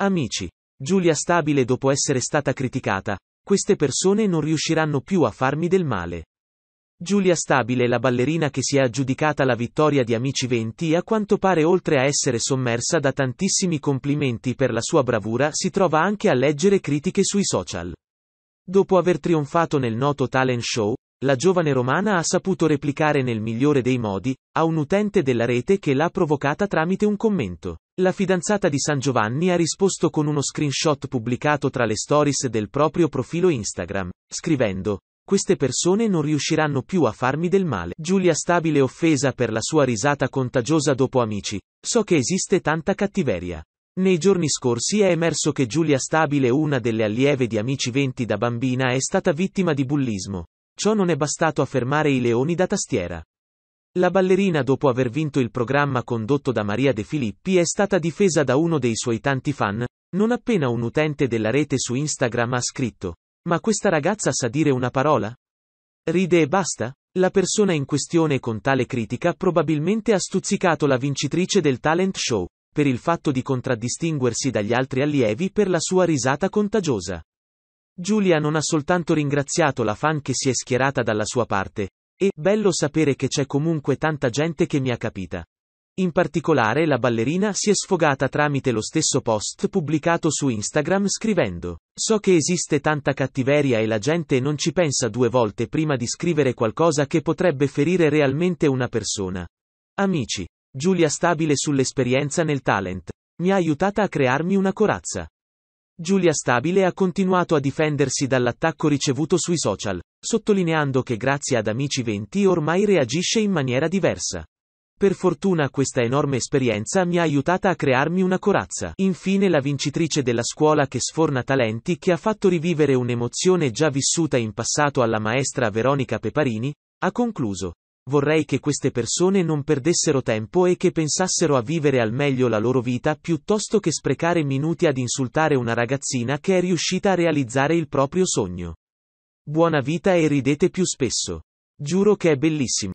Amici. Giulia Stabile dopo essere stata criticata, queste persone non riusciranno più a farmi del male. Giulia Stabile la ballerina che si è aggiudicata la vittoria di Amici 20 a quanto pare oltre a essere sommersa da tantissimi complimenti per la sua bravura si trova anche a leggere critiche sui social. Dopo aver trionfato nel noto talent show, la giovane romana ha saputo replicare nel migliore dei modi, a un utente della rete che l'ha provocata tramite un commento. La fidanzata di San Giovanni ha risposto con uno screenshot pubblicato tra le stories del proprio profilo Instagram, scrivendo queste persone non riusciranno più a farmi del male. Giulia Stabile offesa per la sua risata contagiosa dopo Amici. So che esiste tanta cattiveria. Nei giorni scorsi è emerso che Giulia Stabile, una delle allieve di Amici 20 da bambina, è stata vittima di bullismo. Ciò non è bastato a fermare i leoni da tastiera. La ballerina dopo aver vinto il programma condotto da Maria De Filippi è stata difesa da uno dei suoi tanti fan, non appena un utente della rete su Instagram ha scritto, ma questa ragazza sa dire una parola? Ride e basta? La persona in questione con tale critica probabilmente ha stuzzicato la vincitrice del talent show, per il fatto di contraddistinguersi dagli altri allievi per la sua risata contagiosa. Giulia non ha soltanto ringraziato la fan che si è schierata dalla sua parte, e, bello sapere che c'è comunque tanta gente che mi ha capita. In particolare la ballerina si è sfogata tramite lo stesso post pubblicato su Instagram scrivendo So che esiste tanta cattiveria e la gente non ci pensa due volte prima di scrivere qualcosa che potrebbe ferire realmente una persona. Amici. Giulia stabile sull'esperienza nel talent. Mi ha aiutata a crearmi una corazza. Giulia Stabile ha continuato a difendersi dall'attacco ricevuto sui social, sottolineando che grazie ad Amici 20 ormai reagisce in maniera diversa. Per fortuna questa enorme esperienza mi ha aiutata a crearmi una corazza. Infine la vincitrice della scuola che sforna talenti che ha fatto rivivere un'emozione già vissuta in passato alla maestra Veronica Peparini, ha concluso vorrei che queste persone non perdessero tempo e che pensassero a vivere al meglio la loro vita piuttosto che sprecare minuti ad insultare una ragazzina che è riuscita a realizzare il proprio sogno. Buona vita e ridete più spesso. Giuro che è bellissimo.